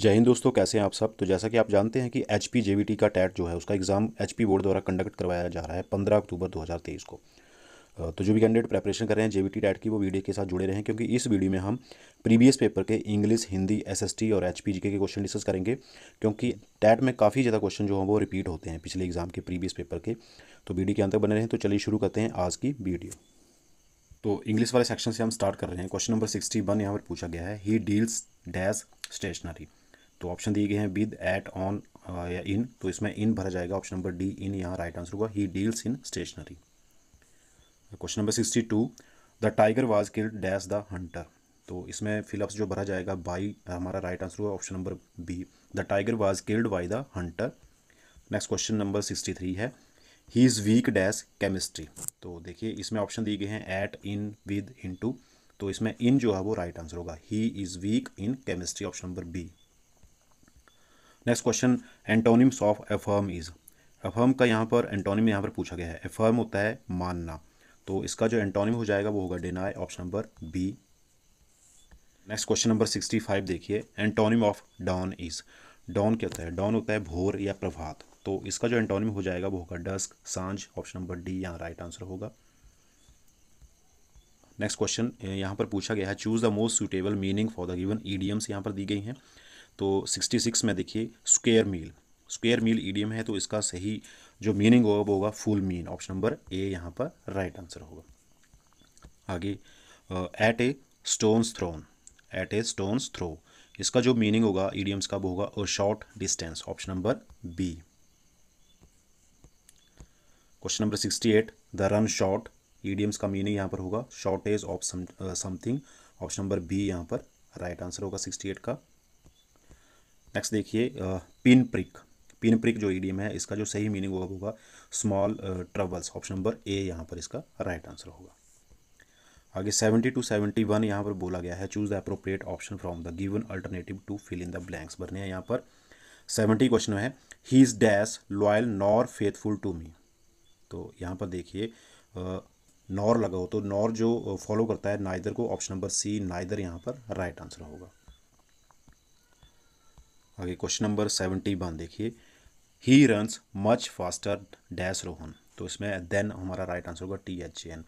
जय हिंद दोस्तों कैसे हैं आप सब तो जैसा कि आप जानते हैं कि एच पी का टैट जो है उसका एग्ज़ाम एच बोर्ड द्वारा कंडक्ट करवाया जा रहा है पंद्रह अक्टूबर 2023 को तो जो भी कैंडिडेट प्रेपरेशन कर रहे हैं जे वी टैट की वो वीडियो के साथ जुड़े रहें क्योंकि इस वीडियो में हम प्रीवियस पेपर के इंग्लिश हिंदी टी और एच के क्वेश्चन डिस्कस करेंगे क्योंकि टैट में काफ़ी ज़्यादा क्वेश्चन जो है वो रिपीट होते हैं पिछले एग्जाम के प्रीवियस पेपर के तो वीडियो के अंतर बने रहें तो चलिए शुरू करते हैं आज की वीडियो तो इंग्लिश वाले सेक्शन से हम स्टार्ट कर रहे हैं क्वेश्चन नंबर सिक्सटी वन यहाँ पर पूछा गया है ही डील्स डैश स्टेशनरी तो ऑप्शन दिए गए हैं विद एट ऑन या इन तो इसमें इन भरा जाएगा ऑप्शन नंबर डी इन यहाँ राइट आंसर होगा he deals in stationery question number sixty two the tiger was killed dash the hunter तो इसमें फिलअप्स जो भरा जाएगा बाई हमारा राइट आंसर होगा option number B the tiger was killed by the hunter next question number sixty three है he is weak dash chemistry तो देखिए इसमें ऑप्शन दिए गए हैं at in with in to तो इसमें इन जो है वो राइट आंसर होगा he is weak in chemistry option number B next question antonyms of affirm is affirm का यहाँ पर एंटोनिम यहाँ पर पूछा गया है एफर्म होता है मानना तो इसका जो एंटोनिम हो जाएगा वो होगा deny option number B next question number sixty five देखिए antonym of dawn is dawn क्या होता है डॉन होता है भोर या प्रभात तो इसका जो एंटोनिम हो जाएगा वो होगा डस्क सांझ ऑप्शन नंबर डी यहाँ राइट आंसर होगा नेक्स्ट क्वेश्चन यहाँ पर पूछा गया है choose the most suitable meaning for the given idioms यहाँ पर दी गई हैं तो 66 में देखिए square meal square meal idiom है तो इसका सही जो मीनिंग होगा वो होगा full meal option number A यहाँ पर राइट आंसर होगा आगे at a stone's thrown at a stone's throw इसका जो मीनिंग होगा ईडीएम्स का वो होगा a short distance option number B question number sixty eight the run short idioms का मीनिंग यहाँ पर होगा shortage of something option number B यहाँ पर राइट right आंसर होगा सिक्सटी एट का नेक्स्ट देखिए पिन प्रिक पिन प्रिक जो ईडीएम है इसका जो सही मीनिंग होगा होगा small troubles option number A यहाँ पर इसका राइट आंसर होगा आगे सेवेंटी टू सेवेंटी वन यहाँ पर बोला गया है choose the appropriate option from the given alternative to fill in the blanks भरने हैं यहाँ पर सेवेंटी क्वेश्चन है he is dash loyal nor faithful to me तो यहाँ पर देखिए नॉर लगाओ तो नॉर जो फॉलो करता है नाइदर को ऑप्शन नंबर सी नाइदर यहाँ पर राइट आंसर होगा आगे क्वेश्चन नंबर सेवेंटी वन देखिए he runs much faster dash Rohan तो इसमें देन हमारा राइट आंसर होगा T H N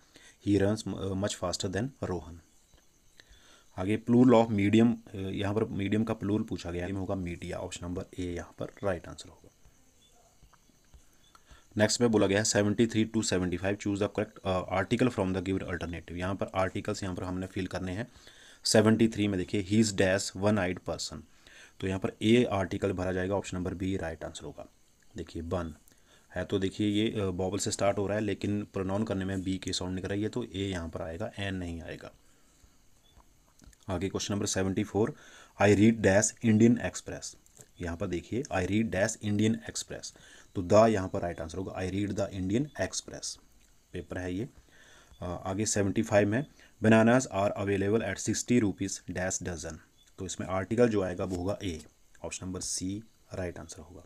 he runs much faster than Rohan आगे प्लूल ऑफ मीडियम यहाँ पर मीडियम का प्लूल पूछा गया है होगा मीडिया ऑप्शन नंबर ए यहाँ पर राइट आंसर होगा नेक्स्ट में बोला गया है seventy three to seventy five choose the correct article from the given alternative यहाँ पर आर्टिकल्स यहाँ पर हमने फिल करने हैं सेवेंटी थ्री में देखिए he is dash one eyed person तो यहाँ पर ए आर्टिकल भरा जाएगा option number B right answer होगा देखिए बन है तो देखिए ये बॉबल से स्टार्ट हो रहा है लेकिन प्रोनाउन करने में बी के साउंड निकल रही है तो ए यहाँ पर आएगा एन नहीं आएगा आगे question number seventy four I read dash Indian Express यहाँ पर देखिए I read dash Indian Express तो द यहाँ पर राइट आंसर होगा I read the Indian Express paper है ये आगे सेवेंटी फाइव में bananas are available at sixty rupees dash dozen तो इसमें आर्टिकल जो आएगा वो होगा a option number C right answer होगा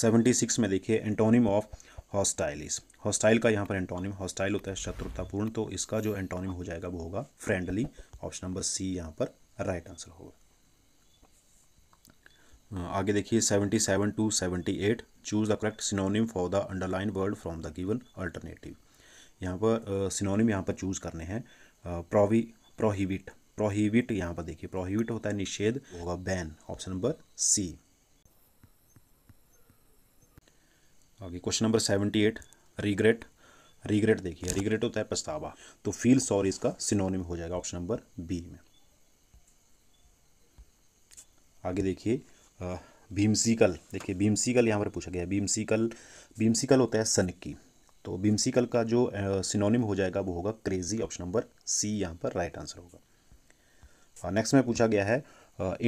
सेवेंटी सिक्स में देखिए एंटोनिम ऑफ हॉस्टाइलिस हॉस्टाइल का यहाँ पर एंटोनिम हॉस्टाइल होता है शत्रुतापूर्ण तो इसका जो एंटोनिम हो जाएगा वो होगा फ्रेंडली ऑप्शन नंबर सी यहाँ पर राइट आंसर होगा आगे देखिए seventy seven to seventy eight choose the correct synonym for the underline word from the given alternative यहाँ पर सिनोनिम यहाँ पर चूज करने हैं प्रोवी प्रोहिबिट प्रोहिबिट यहाँ पर देखिए प्रोहिबिट होता है निषेध होगा बैन ऑप्शन नंबर सी आगे question number seventy eight regret regret देखिए रिग्रेट होता है पछतावा तो फील सॉरी इसका सिनोनिम हो जाएगा ऑप्शन नंबर बी में आगे देखिए भीमसीकल देखिए भीमसीकल यहाँ पर पूछा गया भीमसीकल भीमसीकल होता है सनकी तो भीमसीकल का जो सिनोनिम हो जाएगा वो होगा क्रेजी ऑप्शन नंबर सी यहाँ पर राइट आंसर होगा नेक्स्ट uh, में पूछा गया है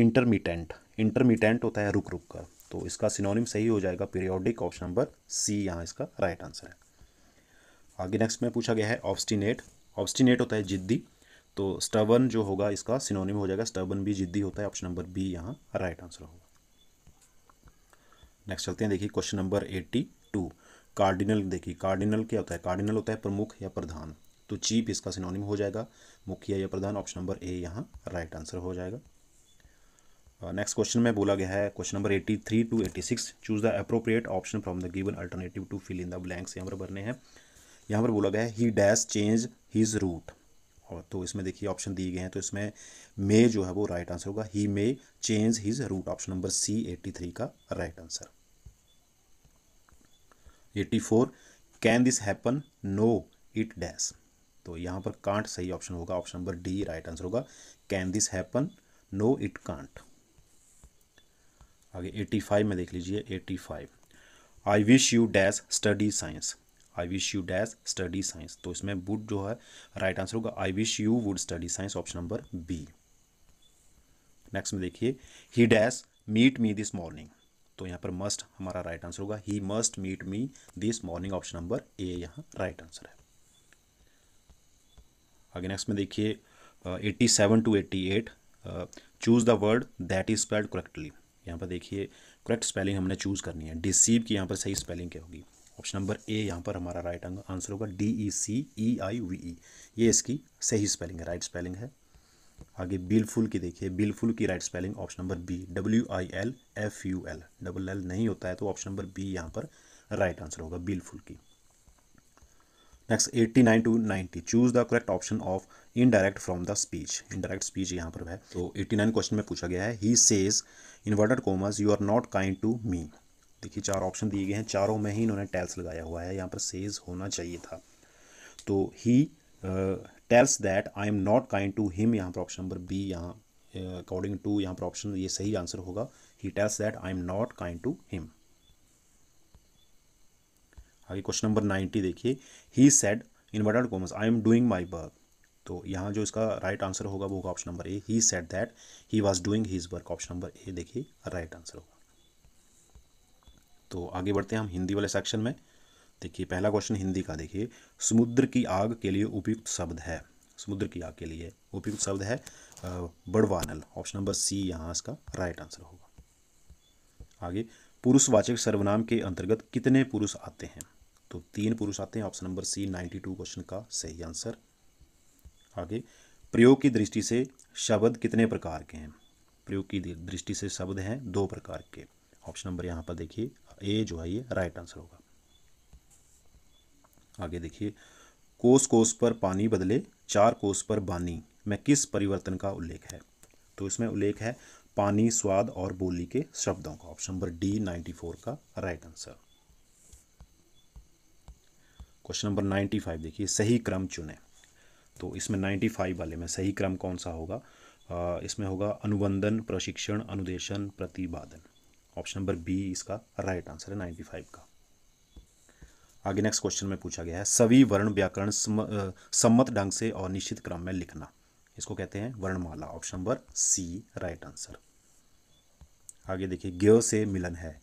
इंटरमीटेंट uh, इंटरमीटेंट होता है रुक रुक कर तो इसका सिनोनिम सही हो जाएगा पीरियोडिक ऑप्शन नंबर सी यहाँ इसका राइट आंसर है आगे नेक्स्ट में पूछा गया है ऑब्स्टिनेट ऑब्स्टिनेट होता है जिद्दी तो स्टर्बन जो होगा इसका सिनोनिम हो जाएगा स्टर्बन भी जिद्दी होता है ऑप्शन नंबर बी यहाँ राइट आंसर होगा नेक्स्ट चलते हैं देखिए question number eighty two cardinal देखिए कार्डिनल क्या होता है कार्डिनल होता है प्रमुख या प्रधान तो चीप इसका सिनोनिम हो जाएगा मुखिया या प्रधान ऑप्शन नंबर ए यहाँ राइट आंसर हो जाएगा नेक्स्ट uh, क्वेश्चन में बोला गया है question number eighty three to eighty six choose the appropriate option from the given alternative to fill in the blanks यहाँ पर भरने हैं यहाँ पर बोला गया है he dash change his route और तो इसमें देखिए ऑप्शन दिए गए हैं तो इसमें मे जो है वो राइट आंसर होगा he may change his route option number C eighty three का right answer eighty four can this happen no it dash तो यहाँ पर कांट सही ऑप्शन होगा option number D right answer होगा can this happen no it can't आगे eighty five में देख लीजिए 85 five I wish you dash study science I wish you dash study science तो इसमें वुड जो है राइट आंसर होगा I wish you would study science option number B next में देखिए he dash meet me this morning तो यहाँ पर मस्ट हमारा राइट आंसर होगा he must meet me this morning option number A यहाँ राइट आंसर है आगे नेक्स्ट में देखिए eighty seven to eighty eight choose the word that is spelled correctly यहाँ पर देखिए करेक्ट स्पेलिंग हमने चूज़ करनी है डिसीव की यहाँ पर सही स्पेलिंग क्या होगी ऑप्शन नंबर ए यहाँ पर हमारा राइट आंसर होगा D E C E I V E ये इसकी सही स्पेलिंग है राइट स्पेलिंग है आगे बिलफुल की देखिए बिलफुल की right spelling option number B W I L F U L double L नहीं होता है तो ऑप्शन नंबर बी यहाँ पर राइट आंसर होगा बिलफुल की next 89 to 90 choose the correct option of indirect from the speech indirect speech यहाँ पर है तो 89 क्वेश्चन में पूछा गया है he says inverted commas you are not kind to me देखिए चार ऑप्शन दिए गए हैं चारों में ही इन्होंने टेल्स लगाया हुआ है यहाँ पर सेज होना चाहिए था तो he tells that I am not kind to him यहाँ पर ऑप्शन नंबर बी यहाँ अकॉर्डिंग uh, टू यहाँ पर ऑप्शन ये सही आंसर होगा he tells that I am not kind to him आगे क्वेश्चन नंबर नाइन्टी देखिए he said inverted commas I am doing my work तो यहाँ जो इसका राइट right आंसर होगा वो होगा option number A he said that he was doing his work option number A देखिए राइट आंसर होगा तो आगे बढ़ते हैं हम हिंदी वाले सेक्शन में देखिए पहला क्वेश्चन हिंदी का देखिए समुद्र की आग के लिए उपयुक्त शब्द है समुद्र की आग के लिए उपयुक्त शब्द है बड़वानल ऑप्शन नंबर सी यहाँ इसका राइट आंसर होगा आगे पुरुषवाचक सर्वनाम के अंतर्गत कितने पुरुष आते हैं तो तीन पुरुष आते हैं option number C ninety two question का सही आंसर आगे प्रयोग की दृष्टि से शब्द कितने प्रकार के हैं प्रयोग की दृष्टि से शब्द हैं दो प्रकार के ऑप्शन नंबर यहाँ पर देखिए ए जो है ये राइट आंसर होगा आगे देखिए कोस कोस पर पानी बदले चार कोस पर बानी में किस परिवर्तन का उल्लेख है तो इसमें उल्लेख है पानी स्वाद और बोली के शब्दों का option number D ninety four का right answer question number ninety five देखिए सही क्रम चुने तो इसमें नाइन्टी फाइव वाले में सही क्रम कौन सा होगा आ, इसमें होगा अनुबंधन प्रशिक्षण अनुदेशन प्रतिपादन ऑप्शन नंबर बी इसका राइट आंसर है नाइन्टी फाइव का आगे नेक्स्ट क्वेश्चन में पूछा गया है सभी वर्ण व्याकरण सम्मत ढंग से और निश्चित क्रम में लिखना इसको कहते हैं वर्णमाला option number C right answer आगे देखिए ग्यो से मिलन है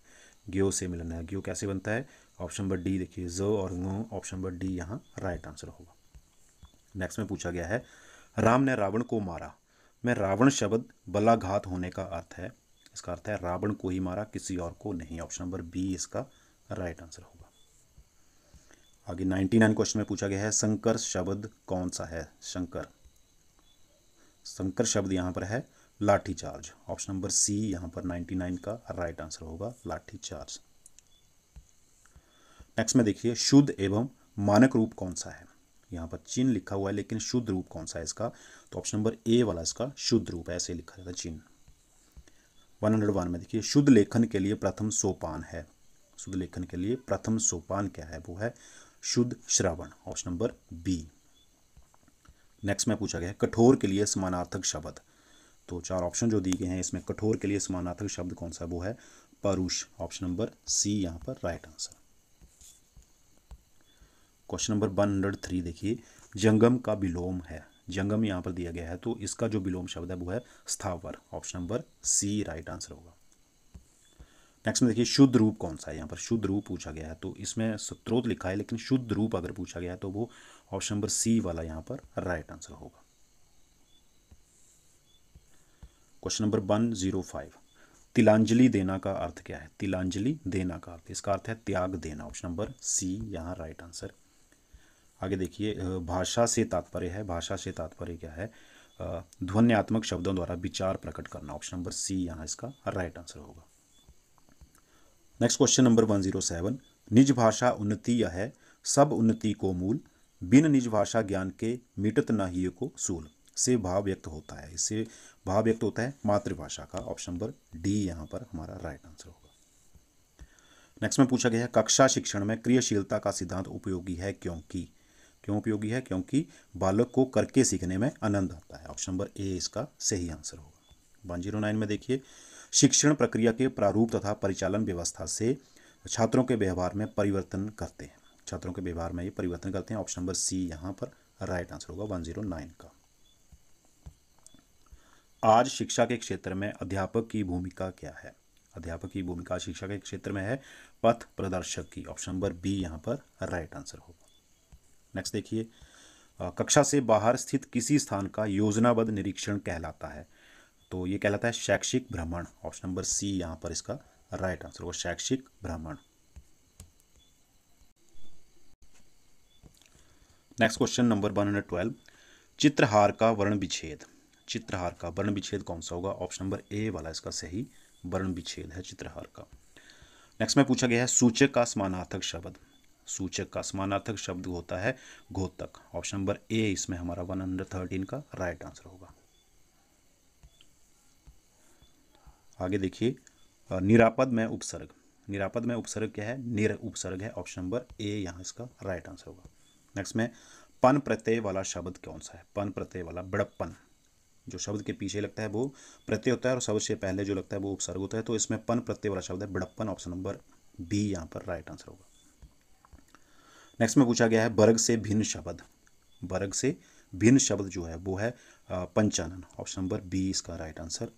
ग्यो से मिलन है ग्यो कैसे बनता है ऑप्शन नंबर डी देखिए ज और ग ऑप्शन नंबर डी यहाँ राइट आंसर होगा नेक्स्ट में पूछा गया है राम ने रावण को मारा में रावण शब्द बलाघात होने का अर्थ है इसका अर्थ है रावण को ही मारा किसी और को नहीं ऑप्शन नंबर बी इसका राइट आंसर होगा आगे नाइन्टी नाइन क्वेश्चन में पूछा गया है शंकर शब्द कौन सा है शंकर शंकर शब्द यहां पर है लाठी चार्ज ऑप्शन नंबर सी यहां पर नाइनटी नाइन का राइट आंसर होगा लाठी चार्ज नेक्स्ट में देखिए शुद्ध एवं मानक रूप कौन सा है यहाँ पर चिन्ह लिखा हुआ है लेकिन शुद्ध रूप कौन सा है इसका तो ऑप्शन नंबर ए वाला इसका शुद्ध रूप है ऐसे लिखा जाता है चिन्ह वन हंड्रेड वन में देखिए शुद्ध लेखन के लिए प्रथम सोपान है शुद्ध लेखन के लिए प्रथम सोपान क्या है वो है शुद्ध श्रावण ऑप्शन नंबर बी नेक्स्ट में पूछा गया है कठोर के लिए समानार्थक शब्द तो चार ऑप्शन जो दिए गए हैं इसमें कठोर के लिए समानार्थक शब्द कौन सा वो है परुष ऑप्शन नंबर सी यहाँ पर right answer question number one hundred three देखिए जंगम का विलोम है जंगम यहाँ पर दिया गया है तो इसका जो विलोम शब्द है वो है स्थावर option number C right answer होगा नेक्स्ट में देखिए शुद्ध रूप कौन सा है यहाँ पर शुद्ध रूप पूछा गया है तो इसमें स्त्रोत लिखा है लेकिन शुद्ध रूप अगर पूछा गया है तो वो ऑप्शन नंबर सी वाला यहाँ पर राइट आंसर होगा question number one zero five तिलांजलि देना का अर्थ क्या है तिलांजलि देना का अर्थ इसका अर्थ है त्याग देना ऑप्शन नंबर सी यहाँ राइट आंसर आगे देखिए भाषा से तात्पर्य है भाषा से तात्पर्य क्या है ध्वन्यात्मक शब्दों द्वारा विचार प्रकट करना ऑप्शन नंबर सी यहाँ इसका राइट आंसर होगा next question number one zero seven निज भाषा उन्नति यह है सब उन्नति को मूल बिन निज भाषा ज्ञान के मिटत न ही को सूल से भाव व्यक्त होता है इससे भाव व्यक्त होता है मातृभाषा का ऑप्शन नंबर डी यहाँ पर हमारा राइट आंसर होगा नेक्स्ट में पूछा गया है कक्षा शिक्षण में क्रियाशीलता का सिद्धांत उपयोगी है क्योंकि क्यों उपयोगी है क्योंकि बालक को करके सीखने में आनंद आता है ऑप्शन नंबर ए इसका सही आंसर होगा वन जीरो नाइन में देखिए शिक्षण प्रक्रिया के प्रारूप तथा परिचालन व्यवस्था से छात्रों के व्यवहार में परिवर्तन करते हैं छात्रों के व्यवहार में ये परिवर्तन करते हैं ऑप्शन नंबर सी यहाँ पर राइट आंसर होगा वन जीरो नाइन का आज शिक्षा के क्षेत्र में अध्यापक की भूमिका क्या है अध्यापक की भूमिका शिक्षा के क्षेत्र में है पथ प्रदर्शक की ऑप्शन नंबर बी यहाँ पर राइट आंसर होगा नेक्स्ट देखिए कक्षा से बाहर स्थित किसी स्थान का योजनाबद्ध निरीक्षण कहलाता है तो ये कहलाता है शैक्षिक भ्रमण ऑप्शन नंबर सी यहाँ पर इसका राइट आंसर होगा शैक्षिक भ्रमण next question number one hundred twelve चित्रहार का वर्ण विच्छेद चित्रहार का वर्ण विच्छेद कौन सा होगा ऑप्शन नंबर ए वाला इसका सही वर्ण विच्छेद है चित्रहार का नेक्स्ट में पूछा गया है सूचक का समानार्थक शब्द सूचक का समानार्थक शब्द होता है घोतक ऑप्शन नंबर ए इसमें हमारा 113 का राइट आंसर होगा आगे देखिए निरापद में उपसर्ग निरापद में उपसर्ग क्या है निर उपसर्ग है ऑप्शन नंबर ए यहाँ इसका राइट आंसर होगा नेक्स्ट में पन प्रत्यय वाला शब्द कौन सा है पन प्रत्यय वाला बड़प्पन जो शब्द के पीछे लगता है वो प्रत्यय होता है और सबसे पहले जो लगता है वो उपसर्ग होता है तो इसमें पन प्रत्यय वाला शब्द है बड़प्पन ऑप्शन नंबर बी यहाँ पर राइट आंसर होगा नेक्स्ट में पूछा गया है वर्ग से भिन्न शब्द वर्ग से भिन्न शब्द जो है वो है पंचानन ऑप्शन नंबर बी इसका राइट आंसर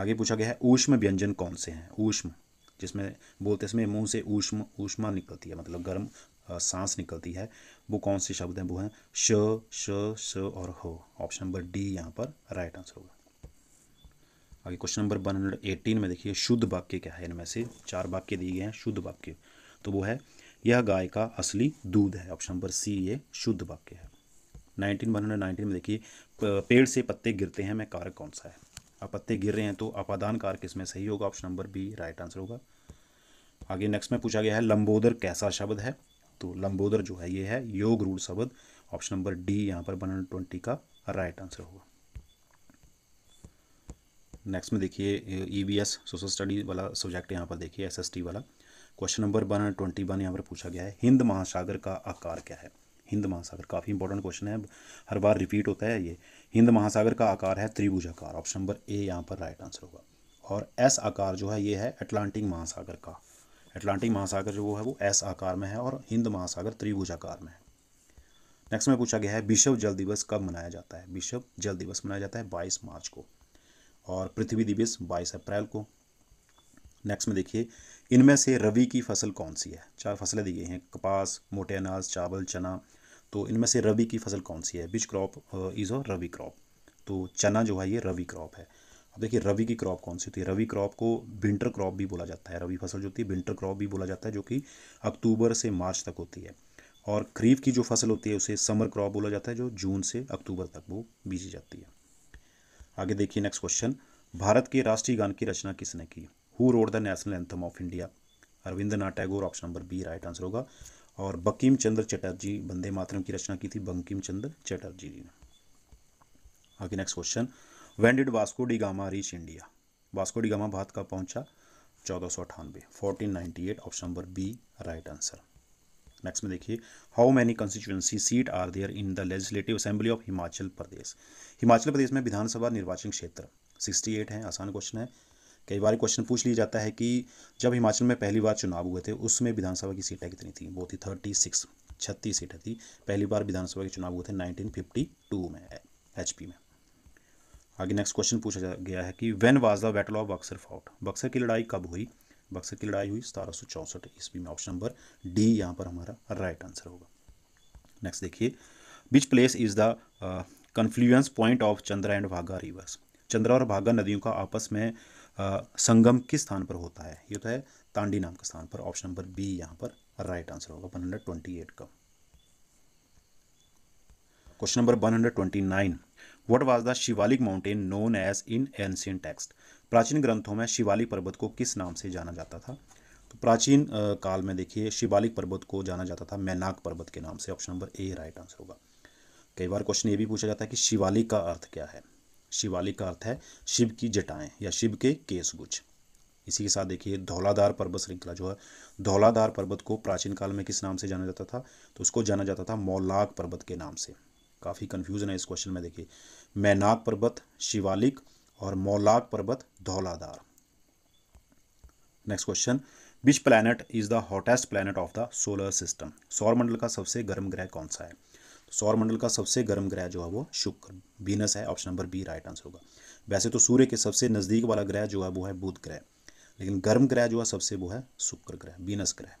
आगे पूछा गया है ऊष्म व्यंजन कौन से हैं ऊष्म जिसमें बोलते समय मुंह से ऊष्म ऊष्मा निकलती है मतलब गर्म सांस निकलती है वो कौन से शब्द हैं वो हैं श श श और हो ऑप्शन नंबर डी यहाँ पर राइट आंसर होगा आगे question number one hundred eighteen में देखिए शुद्ध वाक्य क्या है इनमें से चार वाक्य दिए गए हैं शुद्ध वाक्य तो वो है यह गाय का असली दूध है ऑप्शन नंबर सी ये शुद्ध वाक्य है नाइनटीन वन हंड्रेड नाइनटीन में देखिए पेड़ से पत्ते गिरते हैं मैं कारक कौन सा है अब पत्ते गिर रहे हैं तो अपादान कारक इसमें सही होगा option number B right answer होगा आगे नेक्स्ट में पूछा गया है लंबोदर कैसा शब्द है तो लंबोदर जो है ये है योग रूढ़ शब्द ऑप्शन नंबर डी यहाँ पर वन हंड्रेड ट्वेंटी का राइट आंसर होगा नेक्स्ट में देखिए E B S social study वाला सब्जेक्ट यहाँ पर देखिए एस एस टी वाला question number one twenty one यहाँ पर पूछा गया है हिंद महासागर का आकार क्या है हिंद महासागर काफ़ी इंपॉर्टेंट क्वेश्चन है हर बार रिपीट होता है ये हिंद महासागर का आकार है त्रिभुजाकार ऑप्शन नंबर ए यहाँ पर राइट आंसर होगा और एस आकार जो है ये है अटलांटिक महासागर का अटलांटिक महासागर जो है वो एस आकार में है और हिंद महासागर त्रिभुजाकार में है नेक्स्ट में पूछा गया है विश्व जल दिवस कब मनाया जाता है विश्व जल दिवस मनाया जाता है बाईस मार्च को और पृथ्वी दिवस बाईस अप्रैल को नेक्स्ट में देखिए इनमें से रवि की फसल कौन सी है चार फसलें दी गई हैं कपास मोटे अनाज चावल चना तो इनमें से रवि की फसल कौन सी है बिच क्रॉप इज़ और रवि क्रॉप तो चना जो है ये रवि क्रॉप है अब देखिए रवि की क्रॉप कौन सी होती है रवि क्रॉप को विंटर क्रॉप भी बोला जाता है रवि फसल जो होती है विंटर क्रॉप भी बोला जाता है जो कि अक्टूबर से मार्च तक होती है और खरीफ की जो फसल होती है उसे समर क्रॉप बोला जाता है जो जून से अक्टूबर तक वो बीजी जाती है आगे देखिए नेक्स्ट क्वेश्चन भारत के राष्ट्रीय गान की रचना किसने की who wrote the national anthem of India Arvind Nath Tagore option number B right answer होगा और बकीम चंद्र चटर्जी बंदे मातरम की रचना की थी बंकिम चंद्र चटर्जी जी ने आगे next question when did Vasco da Gama reach India Vasco da Gama Bharat का पहुंचा चौदह सौ अठानवे fourteen ninety eight option number B right answer next में देखिए how many constituency seat are there in the legislative assembly of Himachal Pradesh Himachal Pradesh में विधानसभा निर्वाचन क्षेत्र 68 है आसान क्वेश्चन है कई बार क्वेश्चन पूछ लिया जाता है कि जब हिमाचल में पहली बार चुनाव हुए थे उसमें विधानसभा की सीटें कितनी थी वो थी थर्टी सिक्स छत्तीस सीटें थी पहली बार विधानसभा के चुनाव हुए थे नाइनटीन फिफ्टी टू में एच में आगे नेक्स्ट क्वेश्चन पूछा गया है कि when was the battle of Buxar fought Buxar की लड़ाई कब हुई बक्सर की लड़ाई हुई सतारह सौ चौंसठ ईस्वी में ऑप्शन नंबर डी यहाँ पर हमारा राइट आंसर होगा नेक्स्ट देखिए which place is the confluence point of Chandra and Bhaga rivers Chandra और भागा नदियों का आपस में संगम किस स्थान पर होता है ये तो है तांडी नाम के स्थान पर ऑप्शन नंबर बी यहाँ पर राइट आंसर होगा वन हंड्रेड ट्वेंटी एट का question number one hundred twenty nine what was the Shivalik mountain known as in ancient texts प्राचीन ग्रंथों में शिवालिक पर्वत को किस नाम से जाना जाता था तो प्राचीन काल में देखिए शिवालिक पर्वत को जाना जाता था मैनाक पर्वत के नाम से option number A right answer होगा कई बार क्वेश्चन ये भी पूछा जाता है कि शिवालिक का अर्थ क्या है शिवालिक का अर्थ है शिव की जटाएं या शिव के केस गुच्छ इसी के साथ देखिए धौलाधार पर्वत श्रृंखला जो है धौलाधार पर्वत को प्राचीन काल में किस नाम से जाना जाता था तो उसको जाना जाता था मौलाक पर्वत के नाम से काफ़ी कन्फ्यूजन है इस क्वेश्चन में देखिए मैनाक पर्वत शिवालिक और मौलाक पर्वत Dhauladhar next question which planet is the hottest planet of the solar system सौरमंडल का सबसे गर्म ग्रह कौन सा है सौरमंडल का सबसे गर्म ग्रह जो है वो शुक्र बीनस है option number B right answer होगा वैसे तो सूर्य के सबसे नज़दीक वाला ग्रह जो है वो है बुध ग्रह लेकिन गर्म ग्रह जो है सबसे वो है शुक्र ग्रह बीनस ग्रह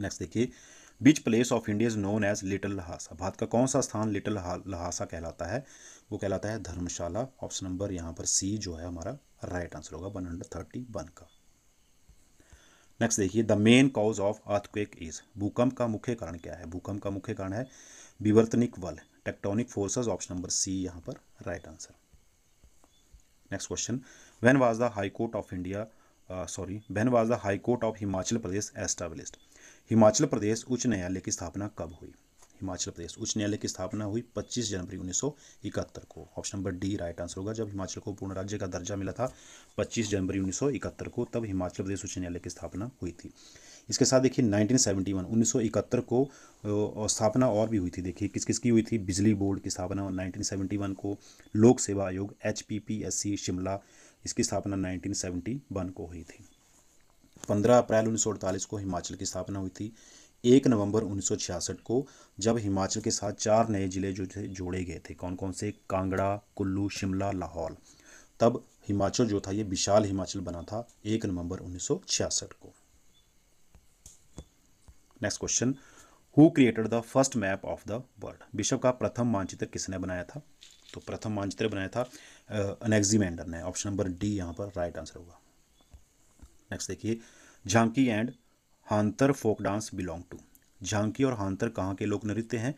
नेक्स्ट देखिए which place of India is known as little Lhasa Bharat का कौन सा स्थान लिटिल लहासा कहलाता है वो कहलाता है धर्मशाला ऑप्शन नंबर यहाँ पर सी जो है हमारा राइट आंसर होगा वन हंड्रेड थर्टी वन का नेक्स्ट देखिए the main cause of earthquake is भूकंप का मुख्य कारण क्या है भूकंप का मुख्य कारण है विवर्तनिक बल tectonic forces option number C यहाँ पर right answer next question when was the high court of India sorry when was the high court of Himachal Pradesh established Himachal Pradesh उच्च न्यायालय की स्थापना कब हुई हिमाचल प्रदेश उच्च न्यायालय की स्थापना हुई 25 जनवरी 1971 को option number D right answer होगा जब हिमाचल को पूर्ण राज्य का दर्जा मिला था 25 जनवरी 1971 को तब हिमाचल प्रदेश उच्च न्यायालय की स्थापना हुई थी इसके साथ देखिए 1971 1971 को स्थापना और भी हुई थी देखिए किस किस की हुई थी बिजली बोर्ड की स्थापना नाइनटीन को लोक सेवा आयोग एच शिमला इसकी स्थापना नाइनटीन को हुई थी पंद्रह अप्रैल उन्नीस को हिमाचल की स्थापना हुई थी एक नवंबर 1966 को जब हिमाचल के साथ चार नए ज़िले जो थे जोड़े गए थे कौन कौन से कांगड़ा कुल्लू शिमला लाहौल तब हिमाचल जो था ये विशाल हिमाचल बना था एक नवंबर 1966 को next question who created the first map of the world विश्व का प्रथम मानचित्र किसने बनाया था तो प्रथम मानचित्र बनाया था अनेक्जीमेंडर ने ऑप्शन नंबर डी यहाँ पर राइट आंसर होगा नेक्स्ट देखिए Jhanki and Hantar folk dance belong to Jhanki और हांतर कहाँ के लोक नृत्य हैं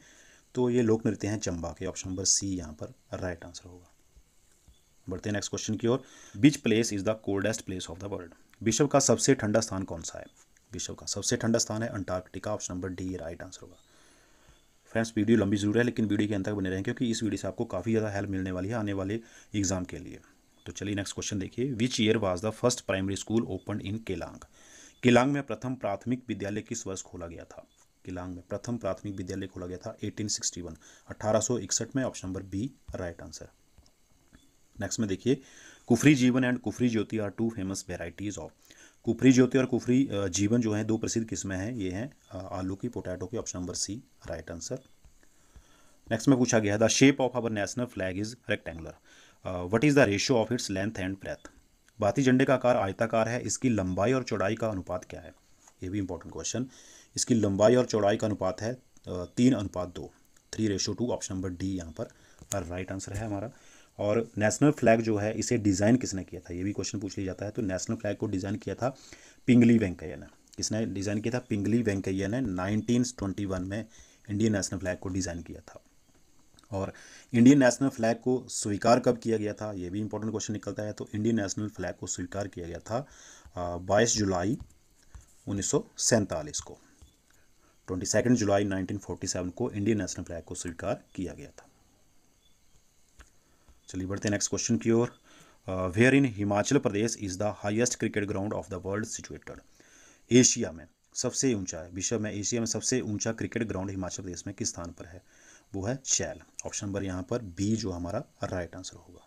तो ये लोक नृत्य हैं चंबा के ऑप्शन नंबर सी यहाँ पर राइट आंसर होगा बढ़ते हैं नेक्स्ट क्वेश्चन की ओर which place is the coldest place of the world विश्व का सबसे ठंडा स्थान कौन सा है विश्व का सबसे ठंडा स्थान है Antarctica option number D right answer होगा फ्रेंड्स वीडियो लंबी जरूर है लेकिन वीडियो के अंत तक बने रहें क्योंकि इस वीडियो से आपको काफ़ी ज़्यादा हेल्प मिलने वाली है आने वाले एग्जाम के लिए तो चलिए नेक्स्ट क्वेश्चन देखिए which year was the first primary school open in Keylong Keylong में प्रथम प्राथमिक विद्यालय किस वर्ष खोला गया था किलांग में प्रथम प्राथमिक विद्यालय खोला गया था 1861 1861 में option number B right answer next में देखिए Kufri Jeevan and Kufri Jyoti are two famous varieties of Kufri Jyoti और कुफरी जीवन जो है दो प्रसिद्ध किस्में हैं ये हैं आलू की पोटैटो की option number C right answer next में पूछा गया the shape of our national flag is rectangular what is the ratio of its length and breadth भारतीय झंडे का आकार आयताकार है इसकी लंबाई और चौड़ाई का अनुपात क्या है ये भी इंपॉर्टेंट क्वेश्चन इसकी लंबाई और चौड़ाई का अनुपात है तीन अनुपात दो three ratio two option number D यहाँ पर राइट आंसर है हमारा और नेशनल फ्लैग जो है इसे डिज़ाइन किसने किया था ये भी क्वेश्चन पूछ लिया जाता है तो नेशनल फ्लैग को डिज़ाइन किया था पिंगली वेंकैया ने किसने डिज़ाइन किया था पिंगली वेंकैया ने नाइनटीन में इंडियन नेशनल फ्लैग को डिज़ाइन किया था और इंडियन नेशनल फ्लैग को स्वीकार कब किया गया था ये भी इंपॉर्टेंट क्वेश्चन निकलता है तो इंडियन नेशनल फ्लैग को स्वीकार किया गया था बाईस जुलाई उन्नीस को ट्वेंटी सेकेंड जुलाई 1947 को इंडियन नेशनल फ्लैग को स्वीकार किया गया था चलिए बढ़ते हैं नेक्स्ट क्वेश्चन की ओर where in Himachal Pradesh is the highest cricket ground of the world situated Asia में सबसे ऊंचा है विश्व में एशिया में सबसे ऊंचा क्रिकेट ग्राउंड हिमाचल प्रदेश में किस स्थान पर है वो है शैल ऑप्शन नंबर यहां पर बी जो हमारा राइट आंसर होगा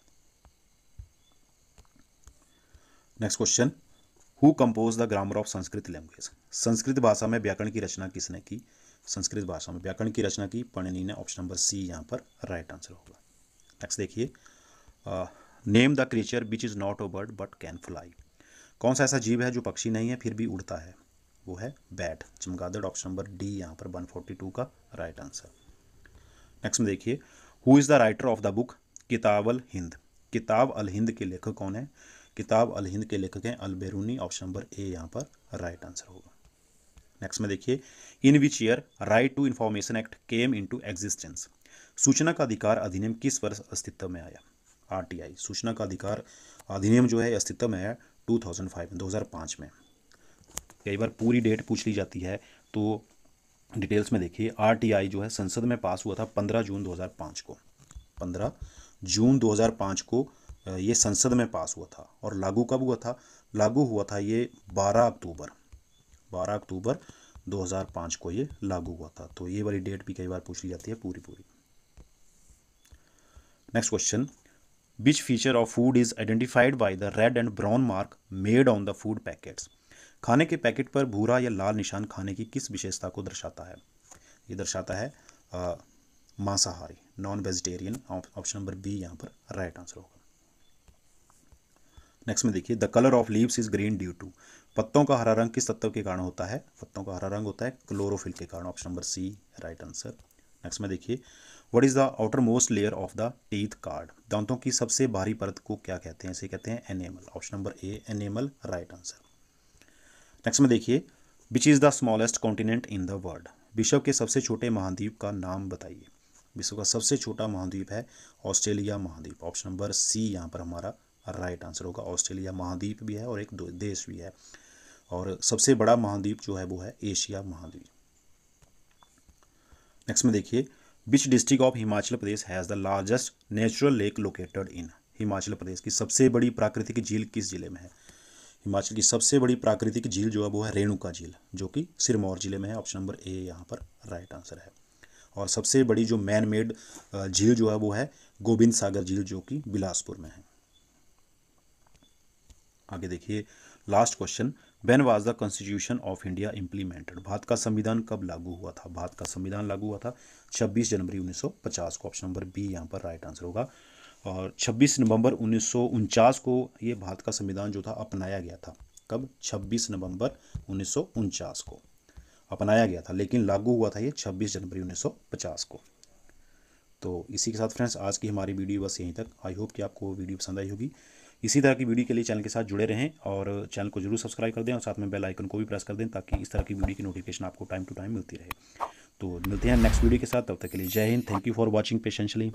next question who compose the grammar of Sanskrit language Sanskrit भाषा में व्याकरण की रचना किसने की संस्कृत भाषा में व्याकरण की रचना की पणिनी ने ऑप्शन नंबर सी यहाँ पर राइट आंसर होगा नेक्स्ट देखिए name the creature which is not a bird but can fly कौन सा ऐसा जीव है जो पक्षी नहीं है फिर भी उड़ता है वो है बैट चमगादड़ ऑप्शन नंबर डी यहाँ पर 142 का राइट आंसर नेक्स्ट में देखिए who is the writer of the book Kitab al Hind किताब अल हिंद के लेखक कौन है किताब अल हिंद के लेखक हैं अल बेरूनी ऑप्शन नंबर ए यहाँ पर राइट आंसर होगा नेक्स्ट में देखिए in which year right to information act came into टू एग्जिस्टेंस सूचना का अधिकार अधिनियम किस वर्ष अस्तित्व में आया आरटीआई सूचना का अधिकार अधिनियम जो है अस्तित्व में दो 2005 2005 में कई बार पूरी डेट पूछ ली जाती है तो डिटेल्स में देखिए आरटीआई जो है संसद में पास हुआ था 15 जून 2005 को 15 जून 2005 को ये संसद में पास हुआ था और लागू कब हुआ था लागू हुआ था ये 12 अक्टूबर 12 अक्टूबर 2005 को ये लागू हुआ था तो ये वाली डेट भी कई बार पूछ ली जाती है पूरी पूरी next question which feature of food is identified by the red and brown mark made on the food packets खाने के पैकेट पर भूरा या लाल निशान खाने की किस विशेषता को दर्शाता है ये दर्शाता है मांसाहारी non vegetarian option number B यहाँ पर राइट आंसर होगा नेक्स्ट में देखिए the colour of leaves is green due to पत्तों का हरा रंग किस तत्व के कारण होता है पत्तों का हरा रंग होता है क्लोरोफिल के कारण option number C right answer next में देखिए what is the outermost layer of the teeth card दांतों की सबसे भारी परत को क्या कहते हैं इसे कहते हैं enamel option number A enamel right answer next में देखिए which is the smallest continent in the world विश्व के सबसे छोटे महाद्वीप का नाम बताइए विश्व का सबसे छोटा महाद्वीप है ऑस्ट्रेलिया महाद्वीप ऑप्शन नंबर सी यहाँ पर हमारा राइट आंसर होगा ऑस्ट्रेलिया महाद्वीप भी है और एक देश भी है और सबसे बड़ा महाद्वीप जो है वो है एशिया महाद्वीप नेक्स्ट में देखिए which district of Himachal Pradesh has the largest natural lake located in Himachal Pradesh की सबसे बड़ी प्राकृतिक झील किस जिले में है हिमाचल की सबसे बड़ी प्राकृतिक झील जो है वो है रेणुका झील जो कि सिरमौर जिले में है ऑप्शन नंबर ए यहाँ पर राइट आंसर है और सबसे बड़ी जो मैन मेड झील जो है वो है गोविंद सागर झील जो कि बिलासपुर में है आगे देखिए last question when was the constitution of India implemented Bharat का संविधान कब लागू हुआ था भारत का संविधान लागू हुआ था 26 जनवरी 1950 को ऑप्शन नंबर बी यहाँ पर राइट आंसर होगा और 26 नवंबर उन्नीस को ये भारत का संविधान जो था अपनाया गया था कब 26 नवंबर उन्नीस को अपनाया गया था लेकिन लागू हुआ था ये 26 जनवरी 1950 को तो इसी के साथ फ्रेंड्स आज की हमारी वीडियो बस यहीं तक आई होप कि आपको वीडियो पसंद आई होगी इसी तरह की वीडियो के लिए चैनल के साथ जुड़े रहें और चैनल को जरूर सब्सक्राइब कर दें और साथ में बेल आइकन को भी प्रेस कर दें ताकि इस तरह की वीडियो की नोटिफिकेशन आपको टाइम टू टाइम मिलती रहे तो मिलते हैं नेक्स्ट वीडियो के साथ तब तक के लिए जय हिंद थैंक यू फॉर वॉचिंग पेशेंशली